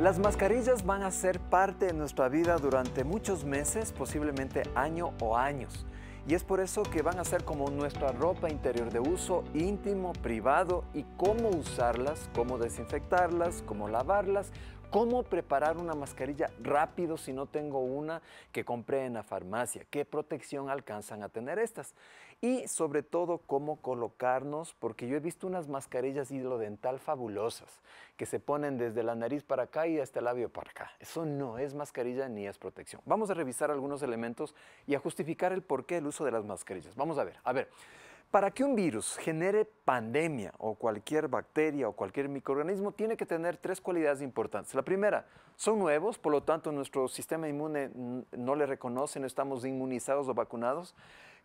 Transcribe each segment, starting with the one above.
Las mascarillas van a ser parte de nuestra vida durante muchos meses, posiblemente año o años. Y es por eso que van a ser como nuestra ropa interior de uso íntimo, privado y cómo usarlas, cómo desinfectarlas, cómo lavarlas, cómo preparar una mascarilla rápido si no tengo una que compré en la farmacia, qué protección alcanzan a tener estas y sobre todo cómo colocarnos, porque yo he visto unas mascarillas hidrodental fabulosas que se ponen desde la nariz para acá y hasta el labio para acá. Eso no es mascarilla ni es protección. Vamos a revisar algunos elementos y a justificar el porqué el uso de las mascarillas. Vamos a ver, a ver. Para que un virus genere pandemia o cualquier bacteria o cualquier microorganismo, tiene que tener tres cualidades importantes. La primera, son nuevos, por lo tanto nuestro sistema inmune no le reconoce, no estamos inmunizados o vacunados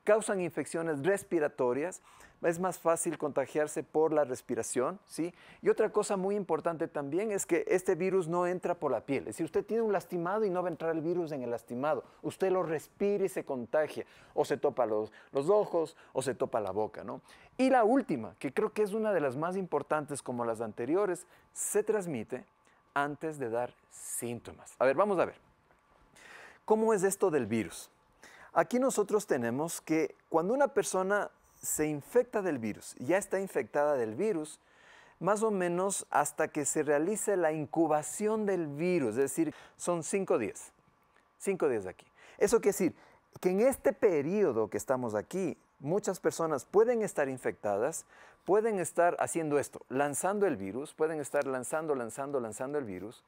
causan infecciones respiratorias, es más fácil contagiarse por la respiración, ¿sí? Y otra cosa muy importante también es que este virus no entra por la piel. Es decir, usted tiene un lastimado y no va a entrar el virus en el lastimado. Usted lo respira y se contagia, o se topa los, los ojos, o se topa la boca, ¿no? Y la última, que creo que es una de las más importantes como las anteriores, se transmite antes de dar síntomas. A ver, vamos a ver. ¿Cómo es esto del virus? Aquí nosotros tenemos que cuando una persona se infecta del virus, ya está infectada del virus, más o menos hasta que se realice la incubación del virus, es decir, son cinco días, cinco días de aquí. Eso quiere decir que en este periodo que estamos aquí, muchas personas pueden estar infectadas, pueden estar haciendo esto, lanzando el virus, pueden estar lanzando, lanzando, lanzando el virus,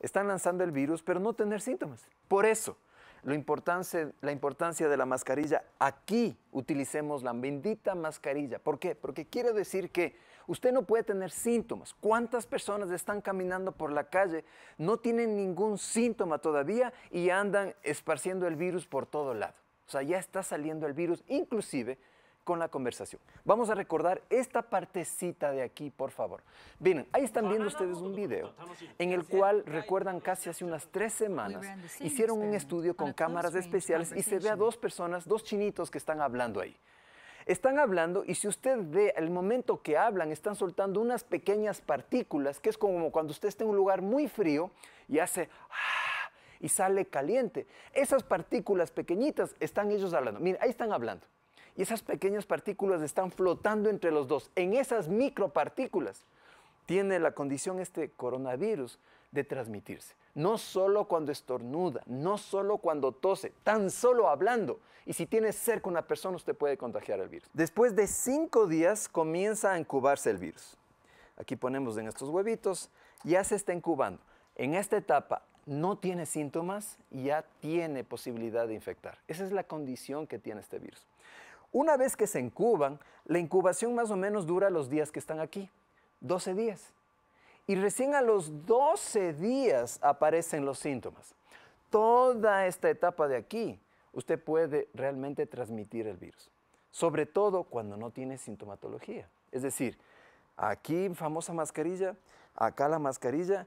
están lanzando el virus, pero no tener síntomas. Por eso, la importancia de la mascarilla, aquí utilicemos la bendita mascarilla. ¿Por qué? Porque quiere decir que usted no puede tener síntomas. ¿Cuántas personas están caminando por la calle, no tienen ningún síntoma todavía y andan esparciendo el virus por todo lado? O sea, ya está saliendo el virus, inclusive con la conversación. Vamos a recordar esta partecita de aquí, por favor. Miren, ahí están viendo ustedes un video en el cual, recuerdan, casi hace unas tres semanas, hicieron un estudio con cámaras especiales y se ve a dos personas, dos chinitos que están hablando ahí están hablando y si usted ve el momento que hablan, están soltando unas pequeñas partículas, que es como cuando usted está en un lugar muy frío y hace ah, y sale caliente. Esas partículas pequeñitas están ellos hablando. Miren, ahí están hablando y esas pequeñas partículas están flotando entre los dos. En esas micropartículas tiene la condición este coronavirus de transmitirse. No solo cuando estornuda, no solo cuando tose, tan solo hablando. Y si tiene cerca una persona, usted puede contagiar el virus. Después de cinco días comienza a incubarse el virus. Aquí ponemos en estos huevitos, ya se está incubando. En esta etapa no tiene síntomas, ya tiene posibilidad de infectar. Esa es la condición que tiene este virus. Una vez que se incuban, la incubación más o menos dura los días que están aquí, 12 días. Y recién a los 12 días aparecen los síntomas. Toda esta etapa de aquí, usted puede realmente transmitir el virus, sobre todo cuando no tiene sintomatología. Es decir, aquí famosa mascarilla, acá la mascarilla,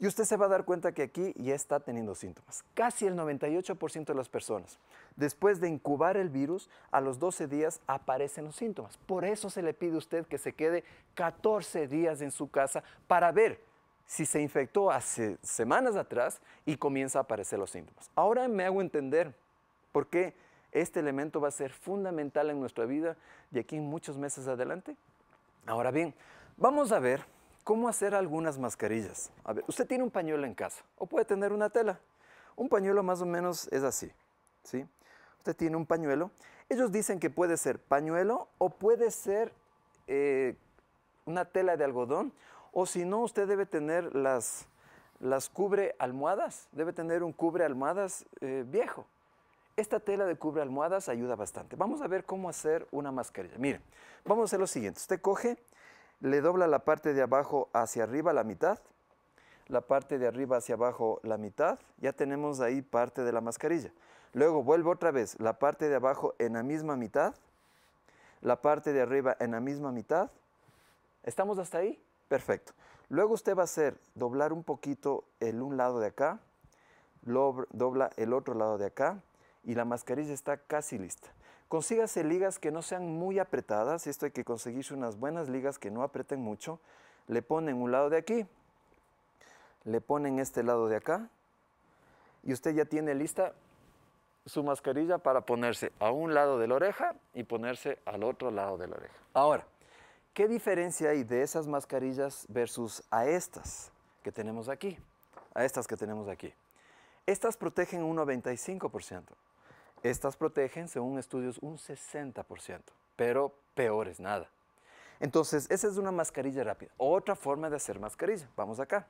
y usted se va a dar cuenta que aquí ya está teniendo síntomas. Casi el 98% de las personas, después de incubar el virus, a los 12 días aparecen los síntomas. Por eso se le pide a usted que se quede 14 días en su casa para ver si se infectó hace semanas atrás y comienza a aparecer los síntomas. Ahora me hago entender por qué este elemento va a ser fundamental en nuestra vida de aquí en muchos meses adelante. Ahora bien, vamos a ver cómo hacer algunas mascarillas. A ver, usted tiene un pañuelo en casa o puede tener una tela. Un pañuelo más o menos es así, ¿sí? Usted tiene un pañuelo. Ellos dicen que puede ser pañuelo o puede ser eh, una tela de algodón o si no, usted debe tener las, las cubre almohadas, debe tener un cubre almohadas eh, viejo. Esta tela de cubre almohadas ayuda bastante. Vamos a ver cómo hacer una mascarilla. Miren, vamos a hacer lo siguiente. Usted coge le dobla la parte de abajo hacia arriba la mitad, la parte de arriba hacia abajo la mitad, ya tenemos ahí parte de la mascarilla. Luego vuelvo otra vez, la parte de abajo en la misma mitad, la parte de arriba en la misma mitad. ¿Estamos hasta ahí? Perfecto. Luego usted va a hacer doblar un poquito el un lado de acá, dobla el otro lado de acá, y la mascarilla está casi lista. Consígase ligas que no sean muy apretadas, esto hay que conseguirse unas buenas ligas que no apreten mucho. Le ponen un lado de aquí, le ponen este lado de acá y usted ya tiene lista su mascarilla para ponerse a un lado de la oreja y ponerse al otro lado de la oreja. Ahora, ¿qué diferencia hay de esas mascarillas versus a estas que tenemos aquí? A estas que tenemos aquí. Estas protegen un 95%. Estas protegen, según estudios, un 60%, pero peor es nada. Entonces, esa es una mascarilla rápida. Otra forma de hacer mascarilla. Vamos acá.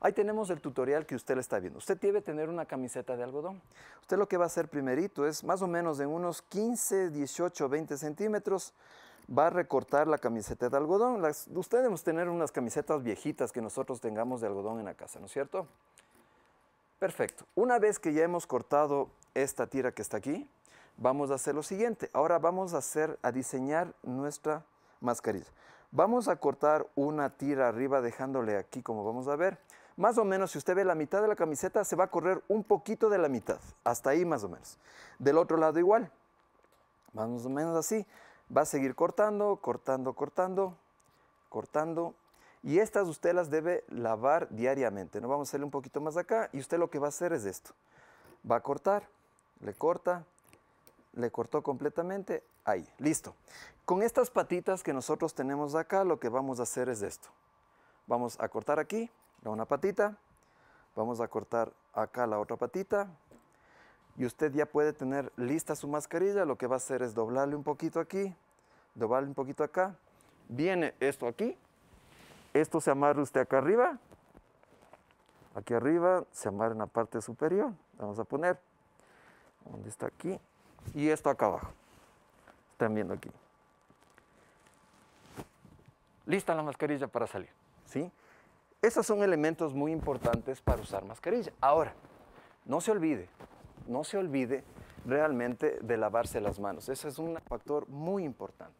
Ahí tenemos el tutorial que usted le está viendo. Usted debe tener una camiseta de algodón. Usted lo que va a hacer primerito es, más o menos en unos 15, 18, 20 centímetros, va a recortar la camiseta de algodón. usted debe tener unas camisetas viejitas que nosotros tengamos de algodón en la casa, ¿no es cierto? Perfecto. Una vez que ya hemos cortado esta tira que está aquí, vamos a hacer lo siguiente. Ahora vamos a hacer, a diseñar nuestra mascarilla. Vamos a cortar una tira arriba dejándole aquí como vamos a ver. Más o menos si usted ve la mitad de la camiseta se va a correr un poquito de la mitad, hasta ahí más o menos. Del otro lado igual, más o menos así. Va a seguir cortando, cortando, cortando, cortando. Y estas usted las debe lavar diariamente. No vamos a hacerle un poquito más acá y usted lo que va a hacer es esto. Va a cortar, le corta, le cortó completamente, ahí, listo. Con estas patitas que nosotros tenemos acá, lo que vamos a hacer es esto. Vamos a cortar aquí la una patita, vamos a cortar acá la otra patita, y usted ya puede tener lista su mascarilla, lo que va a hacer es doblarle un poquito aquí, doblarle un poquito acá, viene esto aquí, esto se amarra usted acá arriba, aquí arriba se amarra en la parte superior, vamos a poner, donde está aquí, y esto acá abajo. Están viendo aquí. Lista la mascarilla para salir, ¿sí? Esos son elementos muy importantes para usar mascarilla. Ahora, no se olvide, no se olvide realmente de lavarse las manos. Ese es un factor muy importante.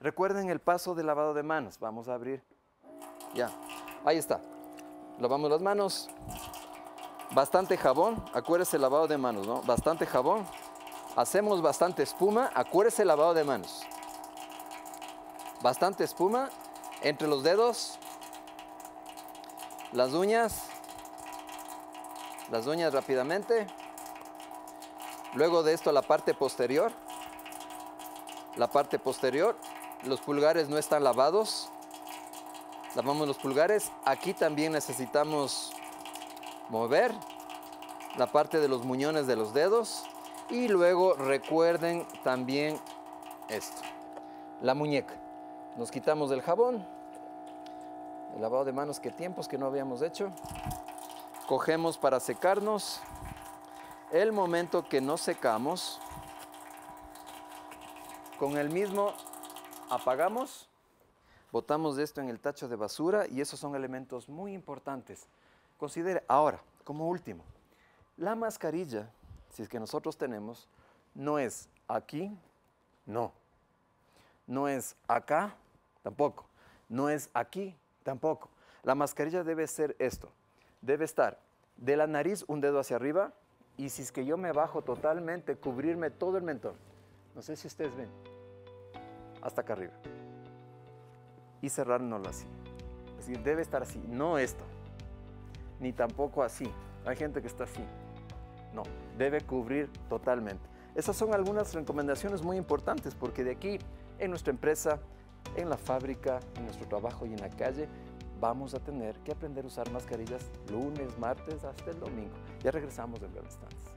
Recuerden el paso de lavado de manos. Vamos a abrir. Ya, ahí está. Lavamos las manos, bastante jabón, acuérdese lavado de manos, ¿no? Bastante jabón, hacemos bastante espuma, acuérdese el lavado de manos. Bastante espuma entre los dedos, las uñas, las uñas rápidamente. Luego de esto la parte posterior, la parte posterior, los pulgares no están lavados, lavamos los pulgares. Aquí también necesitamos mover la parte de los muñones de los dedos y luego recuerden también esto, la muñeca. Nos quitamos del jabón, el lavado de manos que tiempos que no habíamos hecho. Cogemos para secarnos. El momento que nos secamos, con el mismo apagamos, botamos esto en el tacho de basura y esos son elementos muy importantes Considere ahora, como último, la mascarilla, si es que nosotros tenemos, no es aquí, no. No es acá, tampoco. No es aquí, tampoco. La mascarilla debe ser esto. Debe estar de la nariz un dedo hacia arriba y si es que yo me bajo totalmente, cubrirme todo el mentón. No sé si ustedes ven. Hasta acá arriba. Y cerrárnoslo así. Es decir, debe estar así, no esto ni tampoco así. Hay gente que está así. No, debe cubrir totalmente. Esas son algunas recomendaciones muy importantes porque de aquí, en nuestra empresa, en la fábrica, en nuestro trabajo y en la calle, vamos a tener que aprender a usar mascarillas lunes, martes, hasta el domingo. Ya regresamos en gran distancia.